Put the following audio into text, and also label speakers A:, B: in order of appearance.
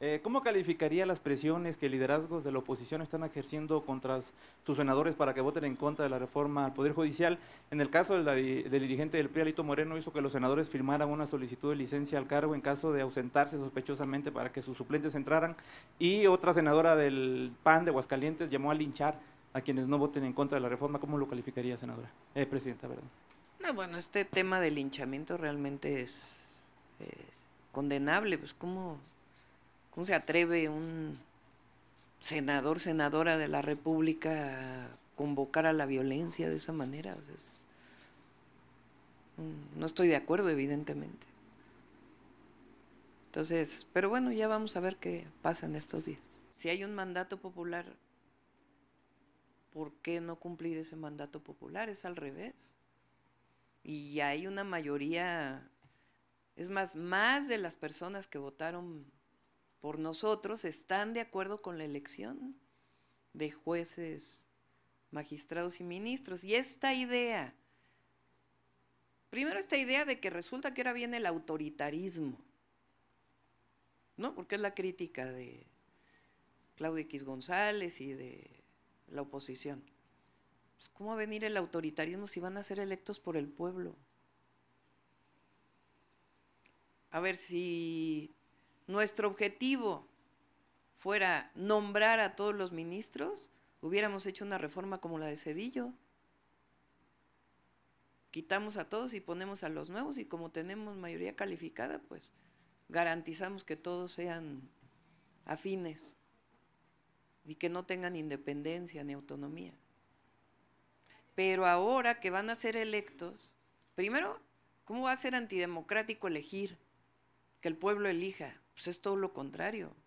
A: Eh, ¿Cómo calificaría las presiones que liderazgos de la oposición están ejerciendo contra sus senadores para que voten en contra de la reforma al Poder Judicial? En el caso del dirigente del PRI, Alito Moreno, hizo que los senadores firmaran una solicitud de licencia al cargo en caso de ausentarse sospechosamente para que sus suplentes entraran. Y otra senadora del PAN de Aguascalientes llamó a linchar a quienes no voten en contra de la reforma. ¿Cómo lo calificaría, senadora? Eh, presidenta,
B: bueno, este tema del linchamiento realmente es eh, condenable. Pues, ¿cómo ¿Cómo se atreve un senador, senadora de la República a convocar a la violencia de esa manera? no estoy de acuerdo, evidentemente. Entonces, pero bueno, ya vamos a ver qué pasa en estos días. Si hay un mandato popular, ¿por qué no cumplir ese mandato popular? Es al revés. Y hay una mayoría, es más, más de las personas que votaron por nosotros están de acuerdo con la elección de jueces, magistrados y ministros. Y esta idea, primero esta idea de que resulta que ahora viene el autoritarismo, ¿no? Porque es la crítica de Claudio X González y de la oposición. Pues, ¿Cómo va a venir el autoritarismo si van a ser electos por el pueblo? A ver si nuestro objetivo fuera nombrar a todos los ministros, hubiéramos hecho una reforma como la de Cedillo. Quitamos a todos y ponemos a los nuevos y como tenemos mayoría calificada, pues garantizamos que todos sean afines y que no tengan independencia ni autonomía. Pero ahora que van a ser electos, primero, ¿cómo va a ser antidemocrático elegir? que el pueblo elija. Pues es todo lo contrario.